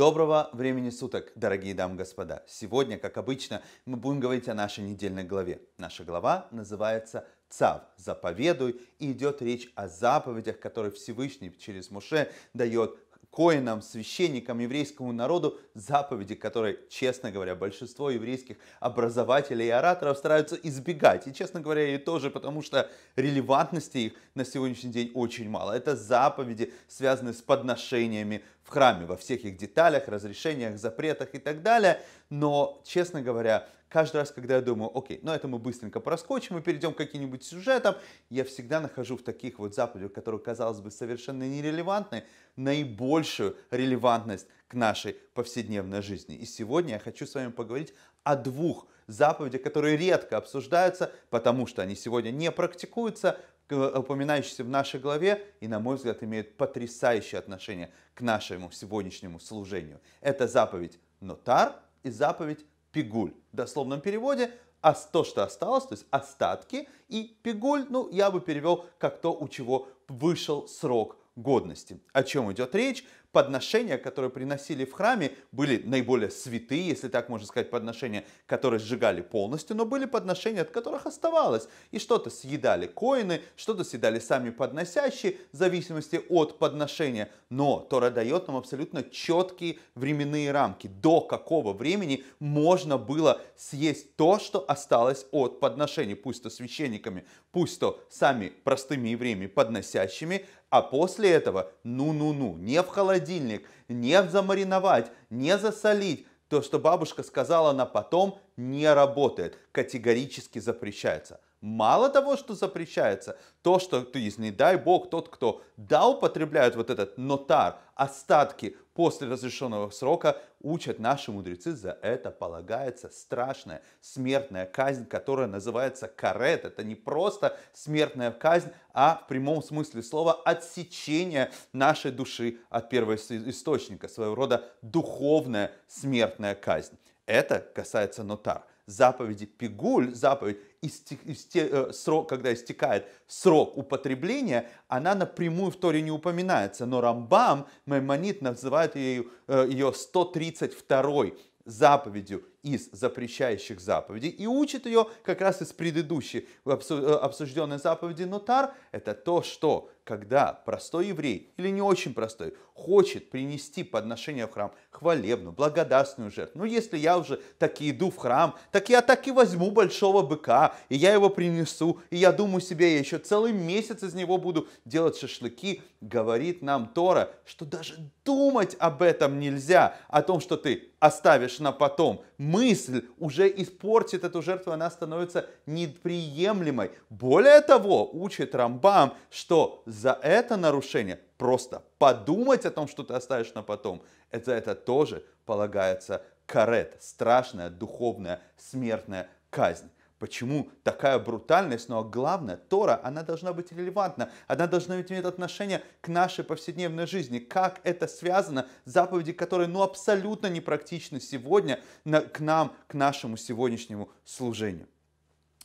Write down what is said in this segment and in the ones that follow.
Доброго времени суток, дорогие дамы и господа. Сегодня, как обычно, мы будем говорить о нашей недельной главе. Наша глава называется «Цав, заповедуй», и идет речь о заповедях, которые Всевышний через Муше дает коинам, священникам, еврейскому народу заповеди, которые, честно говоря, большинство еврейских образователей и ораторов стараются избегать. И, честно говоря, и тоже, потому что релевантности их на сегодняшний день очень мало. Это заповеди, связанные с подношениями в храме, во всех их деталях, разрешениях, запретах и так далее. Но, честно говоря, каждый раз, когда я думаю, окей, ну это мы быстренько проскочим и перейдем к каким-нибудь сюжетам, я всегда нахожу в таких вот заповедях, которые, казалось бы, совершенно нерелевантны, наибольшую релевантность к нашей повседневной жизни. И сегодня я хочу с вами поговорить о двух заповедях, которые редко обсуждаются, потому что они сегодня не практикуются, э, упоминающиеся в нашей главе и, на мой взгляд, имеют потрясающее отношение к нашему сегодняшнему служению. Это заповедь Нотар и заповедь пигуль. В дословном переводе а то, что осталось, то есть остатки, и пигуль, ну, я бы перевел как то, у чего вышел срок годности. О чем идет речь? подношения, которые приносили в храме, были наиболее святые, если так можно сказать, подношения, которые сжигали полностью, но были подношения, от которых оставалось. И что-то съедали коины, что-то съедали сами подносящие, в зависимости от подношения. Но Тора дает нам абсолютно четкие временные рамки, до какого времени можно было съесть то, что осталось от подношений, пусть то священниками, пусть то сами простыми евреями подносящими, а после этого, ну-ну-ну, не в холодильник, холодильник, не замариновать, не засолить. То, что бабушка сказала на потом, не работает, категорически запрещается. Мало того, что запрещается, то, что, то есть, не дай бог, тот, кто да, употребляет вот этот нотар, остатки после разрешенного срока, учат наши мудрецы, за это полагается страшная смертная казнь, которая называется карет. Это не просто смертная казнь, а в прямом смысле слова отсечение нашей души от первого источника, своего рода духовная смертная казнь. Это касается нотар заповеди Пигуль, заповедь, истек, истек, э, срок, когда истекает срок употребления, она напрямую в Торе не упоминается. Но Рамбам, Маймонит, называет ее, э, ее 132-й заповедью из запрещающих заповедей и учит ее как раз из предыдущей э, обсужденной заповеди Нотар. Это то, что когда простой еврей или не очень простой хочет принести подношение в храм, хвалебную, благодатную жертву, ну если я уже так и иду в храм, так я так и возьму большого быка, и я его принесу, и я думаю себе, я еще целый месяц из него буду делать шашлыки, говорит нам Тора, что даже думать об этом нельзя, о том, что ты оставишь на потом. Мысль уже испортит эту жертву, она становится неприемлемой. Более того, учит Рамбам, что за это нарушение просто подумать о том, что ты оставишь на потом, за это тоже полагается карет, страшная духовная смертная казнь. Почему такая брутальность? Но ну, а главное, Тора, она должна быть релевантна, она должна иметь отношение к нашей повседневной жизни. Как это связано? Заповеди, которые ну, абсолютно непрактичны сегодня на, к нам, к нашему сегодняшнему служению.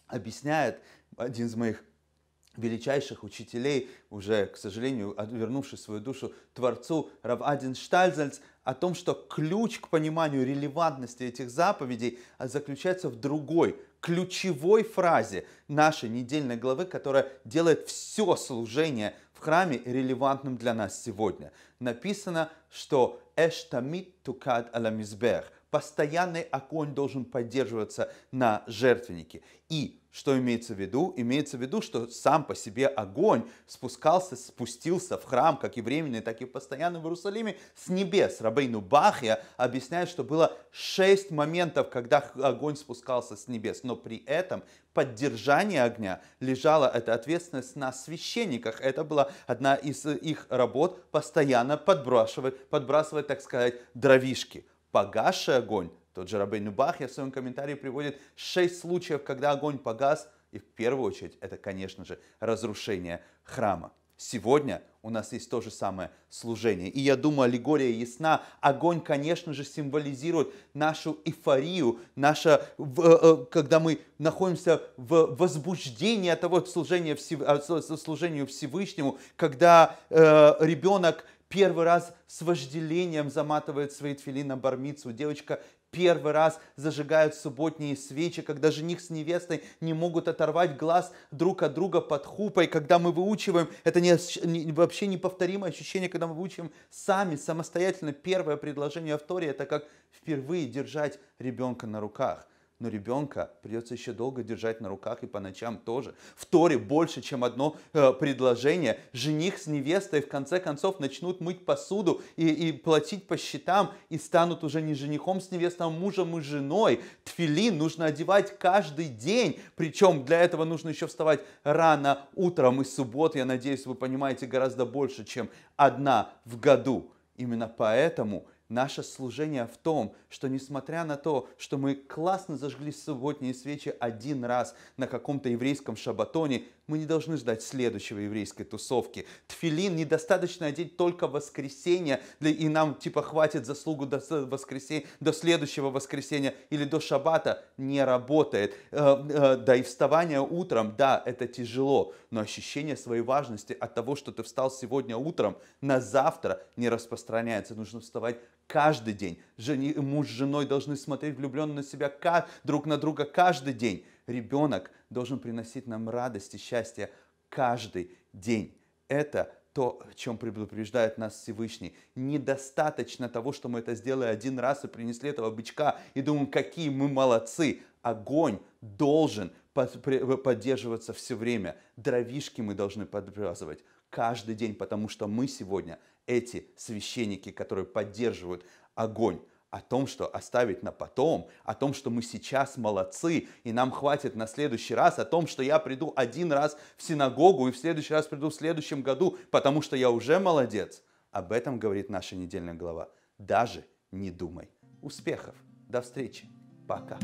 Объясняет один из моих величайших учителей, уже, к сожалению, отвернувший свою душу Творцу, Равадин Штальзальц, о том, что ключ к пониманию релевантности этих заповедей а, заключается в другой, ключевой фразе нашей недельной главы, которая делает все служение в храме релевантным для нас сегодня. Написано, что «Эштамит тукад аламизбех» Постоянный огонь должен поддерживаться на жертвеннике. И что имеется в виду? Имеется в виду, что сам по себе огонь спускался, спустился в храм, как и временный, так и постоянно в Иерусалиме, с небес. Рабейну Бахья объясняет, что было шесть моментов, когда огонь спускался с небес, но при этом поддержание огня лежала эта ответственность на священниках. Это была одна из их работ, постоянно подбрасывать, подбрасывать так сказать, дровишки погасший огонь, тот же Рабейну Бахья в своем комментарии приводит шесть случаев, когда огонь погас, и в первую очередь это, конечно же, разрушение храма. Сегодня у нас есть то же самое служение. И я думаю, аллегория ясна. Огонь, конечно же, символизирует нашу эйфорию, наше, э, э, когда мы находимся в возбуждении от того служения, служению Всевышнему, когда э, ребенок первый раз с вожделением заматывает свои твили на бармицу. Девочка первый раз зажигают субботние свечи, когда жених с невестой не могут оторвать глаз друг от друга под хупой, когда мы выучиваем, это не, не, вообще неповторимое ощущение, когда мы выучиваем сами, самостоятельно первое предложение в Торе, это как впервые держать ребенка на руках. Но ребенка придется еще долго держать на руках и по ночам тоже. В Торе больше, чем одно э, предложение. Жених с невестой в конце концов начнут мыть посуду и, и платить по счетам, и станут уже не женихом с невестой, а мужем и женой. Тфилин нужно одевать каждый день, причем для этого нужно еще вставать рано утром и субботы. Я надеюсь, вы понимаете гораздо больше, чем одна в году. Именно поэтому – Наше служение в том, что несмотря на то, что мы классно зажгли субботние свечи один раз на каком-то еврейском шабатоне, мы не должны ждать следующего еврейской тусовки. Тфилин недостаточно одеть только в воскресенье, и нам типа хватит заслугу до, воскресенья, до следующего воскресенья или до шабата. Не работает. Э, э, да и вставание утром, да, это тяжело, но ощущение своей важности от того, что ты встал сегодня утром, на завтра не распространяется. Нужно вставать каждый день. Жени, муж с женой должны смотреть влюбленно на себя друг на друга каждый день. Ребенок должен приносить нам радость и счастье каждый день. Это то, в чем предупреждает нас Всевышний. Недостаточно того, что мы это сделали один раз и принесли этого бычка и думаем, какие мы молодцы. Огонь должен э, поддерживаться все время. Дровишки мы должны подбрасывать каждый день, потому что мы сегодня эти священники, которые поддерживают огонь, о том, что оставить на потом, о том, что мы сейчас молодцы, и нам хватит на следующий раз, о том, что я приду один раз в синагогу, и в следующий раз приду в следующем году, потому что я уже молодец. Об этом говорит наша недельная глава. Даже не думай. Успехов. До встречи. Пока.